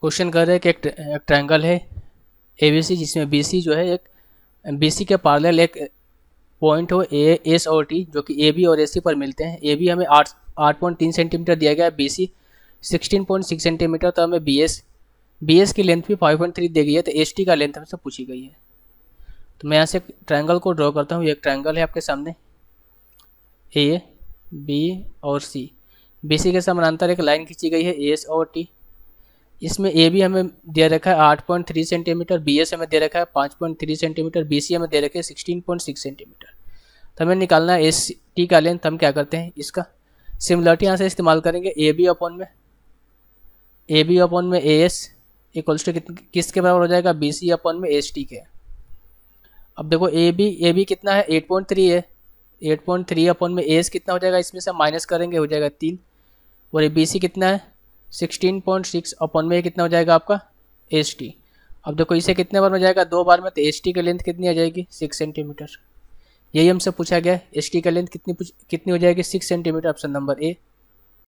question कह रहे हैं कि एक, एक ट्रायंगल है ए बी सी जिसमें बी सी जो है एक बी सी के पार्लर एक पॉइंट हो ए एस और टी जो कि ए बी और ए सी पर मिलते हैं ए बी हमें आठ आठ पॉइंट तीन सेंटीमीटर दिया गया है B C sixteen point six centimetre तो हमें बी एस बी एस की लेंथ भी फाइव पॉइंट थ्री दी गई है तो एस टी का लेंथ हमसे पूछी गई है तो मैं यहाँ से ट्रायंगल को ड्रॉ करता हूँ एक ट्रायंगल है आपके सामने ए बी और सी बी सी के समानांतर एक लाइन खींची गई है एस और टी इसमें ए भी हमें दे रखा है आठ point three centimetre B S हमें दे रखा है पाँच point three centimetre B C हमें दे रखे है सिक्सटीन पॉइंट सिक्स सेंटीमीटर तो हमें निकालना है एस टी का लेंथ हम क्या करते हैं इसका सिमिलरिटी यहाँ से इस्तेमाल करेंगे ए बी अपॉन में ए बी अपॉन में ए एस इक्वल्स टू किसके बराबर हो जाएगा बी सी अपॉन में एस टी के अब देखो ए बी ए बी कितना है एट पॉइंट थ्री है एट पॉइंट थ्री अपॉन में ए एस कितना हो जाएगा इसमें से माइनस करेंगे हो जाएगा तीन और ए बी सी कितना है सिक्सटीन पॉइंट सिक्स पन में कितना हो जाएगा आपका एच टी अब देखो इसे कितने बार में जाएगा दो बार में तो एच टी की लेंथ कितनी आ जाएगी सिक्स सेंटीमीटर यही हमसे पूछा गया एच टी का लेंथ कितनी कितनी हो जाएगी सिक्स सेंटीमीटर ऑप्शन नंबर ए